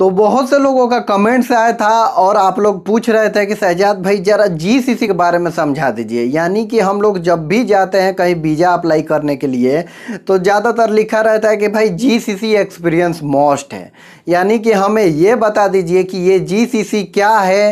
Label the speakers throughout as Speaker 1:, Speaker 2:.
Speaker 1: तो बहुत से लोगों का कमेंट्स आया था और आप लोग पूछ रहे थे कि शहजाद भाई ज़रा जी सी सी के बारे में समझा दीजिए यानी कि हम लोग जब भी जाते हैं कहीं वीज़ा अप्लाई करने के लिए तो ज़्यादातर लिखा रहता है कि भाई जी सी सी एक्सपीरियंस मोस्ट है यानी कि हमें ये बता दीजिए कि ये जी सी सी क्या है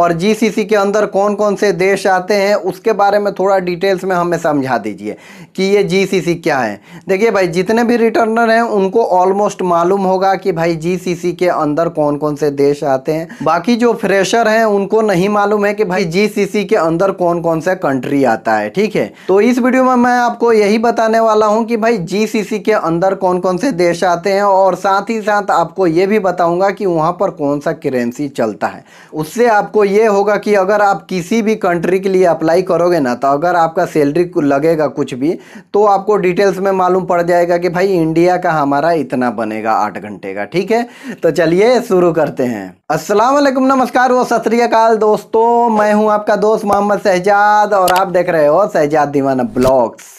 Speaker 1: और जी सी सी के अंदर कौन कौन से देश आते हैं उसके बारे में थोड़ा डिटेल्स में हमें समझा दीजिए कि ये जी सी सी क्या है देखिए भाई जितने भी रिटर्नर हैं उनको ऑलमोस्ट मालूम होगा कि भाई जी सी सी के अंदर अंदर कौन कौन से देश आते हैं बाकी जो फ्रेशर हैं उनको नहीं मालूम है कि भाई जीसीसी के अंदर कौन कौन सा कंट्री आता है ठीक है तो इस वीडियो में मैं आपको यही बताने वाला हूँ कि भाई जीसीसी के अंदर कौन कौन से देश आते हैं और साथ ही साथ आपको ये भी बताऊंगा कि वहाँ पर कौन सा करेंसी चलता है उससे आपको ये होगा कि अगर आप किसी भी कंट्री के लिए अप्लाई करोगे ना तो अगर आपका सैलरी लगेगा कुछ भी तो आपको डिटेल्स में मालूम पड़ जाएगा कि भाई इंडिया का हमारा इतना बनेगा आठ घंटे का ठीक है तो चलिए शुरू करते हैं अस्सलाम वालेकुम नमस्कार वो सत दोस्तों मैं हूं आपका दोस्त मोहम्मद शहजाद और आप देख रहे हो शहजाद दीवाना ब्लॉग्स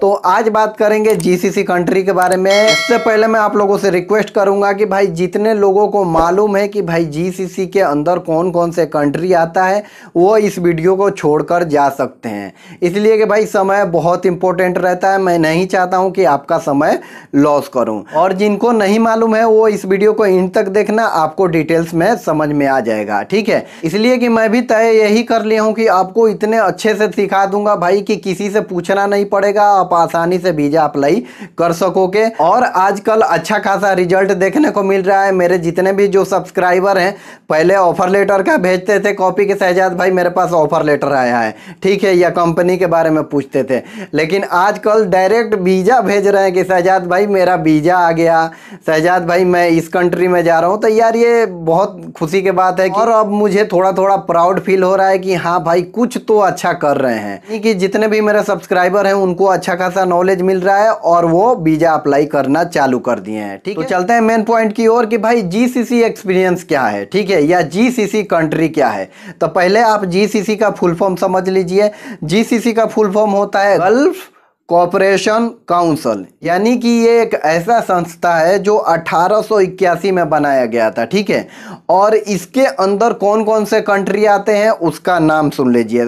Speaker 1: तो आज बात करेंगे जीसीसी कंट्री के बारे में इससे पहले मैं आप लोगों से रिक्वेस्ट करूंगा कि भाई जितने लोगों को मालूम है कि भाई जीसीसी के अंदर कौन कौन से कंट्री आता है वो इस वीडियो को छोड़कर जा सकते हैं इसलिए कि भाई समय बहुत इंपॉर्टेंट रहता है मैं नहीं चाहता हूं कि आपका समय लॉस करूँ और जिनको नहीं मालूम है वो इस वीडियो को इन तक देखना आपको डिटेल्स में समझ में आ जाएगा ठीक है इसलिए कि मैं भी तय यही कर लिया हूँ कि आपको इतने अच्छे से सिखा दूंगा भाई कि किसी से पूछना नहीं पड़ेगा जाएगा आप आसानी से वीज़ा अप्लाई कर सकोगे और आजकल अच्छा खासा रिजल्ट देखने को मिल रहा है मेरे जितने भी जो सब्सक्राइबर हैं पहले ऑफ़र लेटर का भेजते थे कॉपी के शहजाद भाई मेरे पास ऑफ़र लेटर आया है ठीक है या कंपनी के बारे में पूछते थे लेकिन आजकल डायरेक्ट वीज़ा भेज रहे हैं कि शहजाद भाई मेरा वीज़ा आ गया शहजाद भाई मैं इस कंट्री में जा रहा हूँ तो यार ये बहुत खुशी की बात है और अब मुझे थोड़ा थोड़ा प्राउड फील हो रहा है कि हाँ भाई कुछ तो अच्छा कर रहे हैं कि जितने भी मेरे सब्सक्राइबर हैं उनको अच्छा खासा नॉलेज मिल रहा है और वो वीज़ा अप्लाई करना चालू कर दिए हैं ठीक तो है चलते हैं मेन पॉइंट की ओर कि भाई जीसीसी एक्सपीरियंस क्या है ठीक है या जीसीसी कंट्री क्या है तो पहले आप जीसीसी का फुल फॉर्म समझ लीजिए जीसीसी का फुल फॉर्म होता है गल्फ कॉपरेशन काउंसिल यानी कि ये एक ऐसा संस्था है जो 1881 में बनाया गया था ठीक है और इसके अंदर कौन कौन से कंट्री आते हैं उसका नाम सुन लीजिए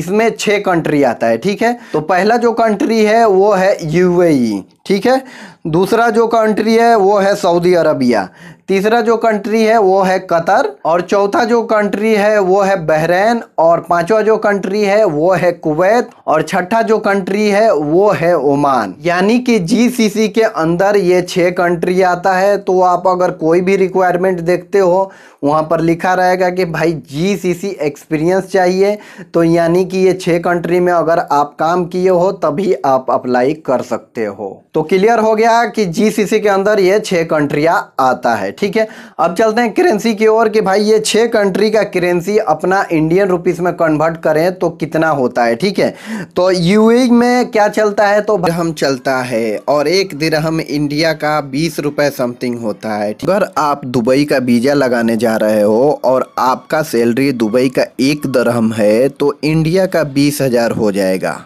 Speaker 1: इसमें छह कंट्री आता है ठीक है तो पहला जो कंट्री है वो है यूएई e, ठीक है दूसरा जो कंट्री है वो है सऊदी अरबिया तीसरा जो कंट्री है वो है कतर और चौथा जो कंट्री है वो है बहरीन और पांचवा जो कंट्री है वो है कुवैत और छठा जो कंट्री है वो है ओमान यानी कि जीसीसी के अंदर ये छह कंट्री आता है तो आप अगर कोई भी रिक्वायरमेंट देखते हो वहां पर लिखा रहेगा कि भाई जीसीसी एक्सपीरियंस चाहिए तो यानी यानी कि ये छह कंट्री में अगर आप काम किए हो तभी आप अप्लाई कर सकते हो तो क्लियर हो गया कि जीसीसी के अंदर ये छह कंट्रिया आता है ठीक है अब चलते हैं करेंसी की ओर कि भाई ये छह कंट्री का करेंसी अपना इंडियन रुपीस में कन्वर्ट करें तो कितना होता है ठीक है तो यू में क्या चलता है तो हम चलता है और एक दिरहम इंडिया का बीस रुपये समथिंग होता है अगर आप दुबई का वीज़ा लगाने जा रहे हो और आपका सैलरी दुबई का एक दरहम है तो इंडिया अरबिया का बीस हज़ार हो जाएगा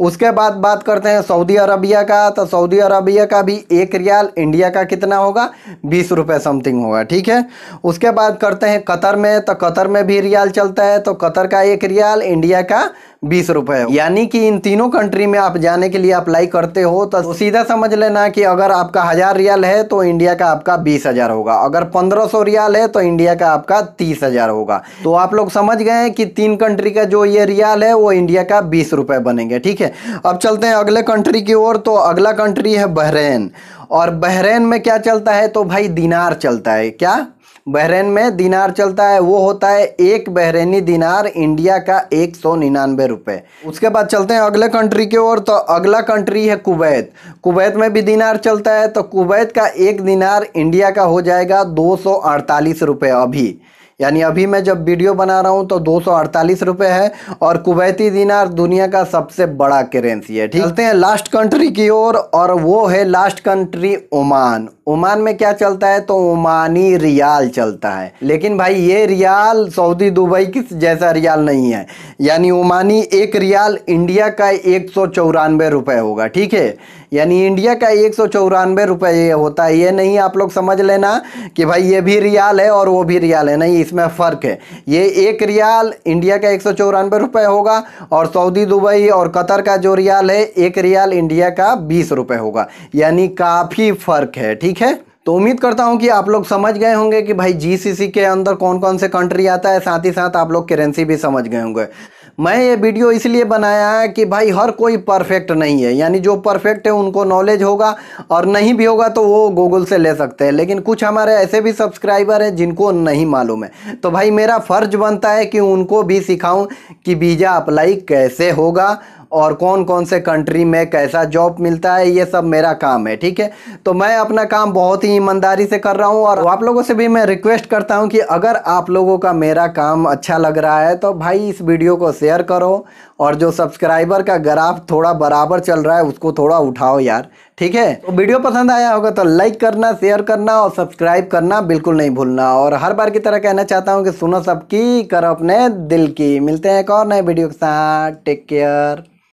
Speaker 1: उसके बाद बात करते हैं सऊदी अरबिया का तो सऊदी अरबिया का भी एक रियाल इंडिया का कितना होगा बीस रुपये समथिंग होगा ठीक है उसके बाद करते हैं कतर में तो कतर में भी रियाल चलता है तो कतर का एक रियाल इंडिया का बीस रुपए यानी कि इन तीनों कंट्री में आप जाने के लिए अप्लाई करते हो तो सीधा समझ लेना कि अगर आपका हज़ार रियाल है तो इंडिया का आपका बीस हज़ार होगा अगर पंद्रह सौ रियाल है तो इंडिया का आपका तीस हज़ार होगा तो आप लोग समझ गए हैं कि तीन कंट्री का जो ये रियाल है वो इंडिया का बीस रुपए बनेंगे ठीक है अब चलते हैं अगले कंट्री की ओर तो अगला कंट्री है बहरेन और बहरेन में क्या चलता है तो भाई दिनार चलता है क्या बहरेन में दिनार चलता है वो होता है एक बहरेनी दिनार इंडिया का एक सौ निन्यानवे रुपये उसके बाद चलते हैं अगले कंट्री की ओर तो अगला कंट्री है कुवैत कुवैत में भी दिनार चलता है तो कुवैत का एक दिनार इंडिया का हो जाएगा दो सौ अड़तालीस रुपये अभी यानी अभी मैं जब वीडियो बना रहा हूँ तो दो रुपए है और कुवैती दिनार दुनिया का सबसे बड़ा करेंसी है ठीक चलते हैं लास्ट कंट्री की ओर और, और वो है लास्ट कंट्री ओमान ओमान में क्या चलता है तो ओमानी रियाल चलता है लेकिन भाई ये रियाल सऊदी दुबई की जैसा रियाल नहीं है यानी ओमानी एक रियाल इंडिया का एक सौ होगा ठीक है यानी इंडिया का एक सौ चौरानवे रुपये ये होता है ये नहीं आप लोग समझ लेना कि भाई ये भी रियाल है और वो भी रियाल है नहीं इसमें फ़र्क है ये एक रियाल इंडिया का एक सौ चौरानवे रुपये होगा और सऊदी दुबई और कतर का जो रियाल है एक रियाल इंडिया का बीस रुपये होगा यानी काफ़ी फ़र्क है ठीक है तो उम्मीद करता हूं कि आप लोग समझ गए होंगे कि भाई जीसीसी के अंदर कौन कौन से कंट्री आता है साथ ही साथ आप लोग करेंसी भी समझ गए होंगे मैं ये वीडियो इसलिए बनाया है कि भाई हर कोई परफेक्ट नहीं है यानी जो परफेक्ट है उनको नॉलेज होगा और नहीं भी होगा तो वो गूगल से ले सकते हैं लेकिन कुछ हमारे ऐसे भी सब्सक्राइबर हैं जिनको नहीं मालूम है तो भाई मेरा फ़र्ज बनता है कि उनको भी सिखाऊँ कि वीज़ा अप्लाई कैसे होगा और कौन कौन से कंट्री में कैसा जॉब मिलता है ये सब मेरा काम है ठीक है तो मैं अपना काम बहुत ही ईमानदारी से कर रहा हूँ और आप लोगों से भी मैं रिक्वेस्ट करता हूँ कि अगर आप लोगों का मेरा काम अच्छा लग रहा है तो भाई इस वीडियो को शेयर करो और जो सब्सक्राइबर का ग्राफ थोड़ा बराबर चल रहा है उसको थोड़ा उठाओ यार ठीक है तो वीडियो पसंद आया होगा तो लाइक करना शेयर करना और सब्सक्राइब करना बिल्कुल नहीं भूलना और हर बार की तरह कहना चाहता हूँ कि सुनो सबकी करो अपने दिल की मिलते हैं एक और नए वीडियो के साथ टेक केयर